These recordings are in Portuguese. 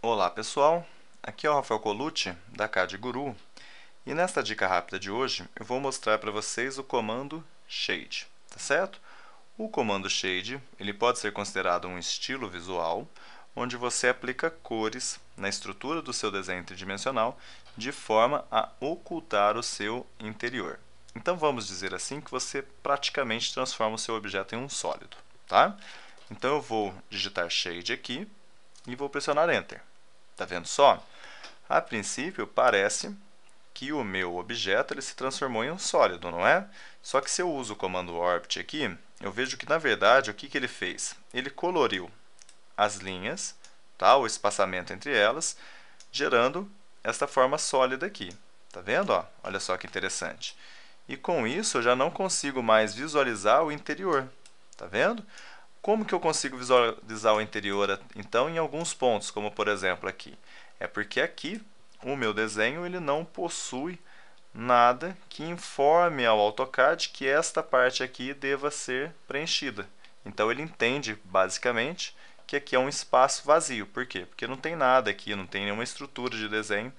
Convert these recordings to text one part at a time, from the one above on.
Olá pessoal, aqui é o Rafael Colucci da CAD Guru e nesta dica rápida de hoje eu vou mostrar para vocês o comando Shade, tá certo? O comando Shade ele pode ser considerado um estilo visual onde você aplica cores na estrutura do seu desenho tridimensional de forma a ocultar o seu interior. Então vamos dizer assim que você praticamente transforma o seu objeto em um sólido, tá? Então eu vou digitar shade aqui e vou pressionar enter. Tá vendo só? A princípio parece que o meu objeto ele se transformou em um sólido, não é? Só que se eu uso o comando orbit aqui, eu vejo que na verdade o que, que ele fez? Ele coloriu as linhas, tá? o espaçamento entre elas, gerando esta forma sólida aqui. Tá vendo? Ó? Olha só que interessante. E com isso eu já não consigo mais visualizar o interior. Tá vendo? Como que eu consigo visualizar o interior então em alguns pontos, como por exemplo aqui? É porque aqui o meu desenho ele não possui nada que informe ao AutoCAD que esta parte aqui deva ser preenchida. Então ele entende basicamente que aqui é um espaço vazio. Por quê? Porque não tem nada aqui, não tem nenhuma estrutura de desenho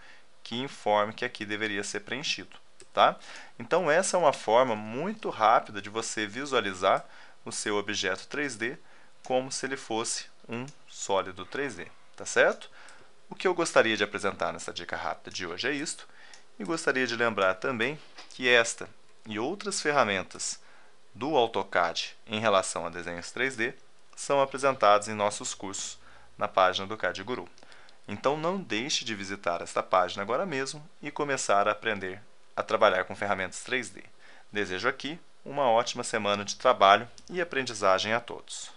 que informe que aqui deveria ser preenchido tá? Então essa é uma forma muito rápida de você visualizar o seu objeto 3D como se ele fosse um sólido 3D, tá certo? O que eu gostaria de apresentar nessa dica rápida de hoje é isto, e gostaria de lembrar também que esta e outras ferramentas do AutoCAD em relação a desenhos 3D são apresentados em nossos cursos na página do CAD Guru. Então não deixe de visitar esta página agora mesmo e começar a aprender a trabalhar com ferramentas 3D. Desejo aqui uma ótima semana de trabalho e aprendizagem a todos.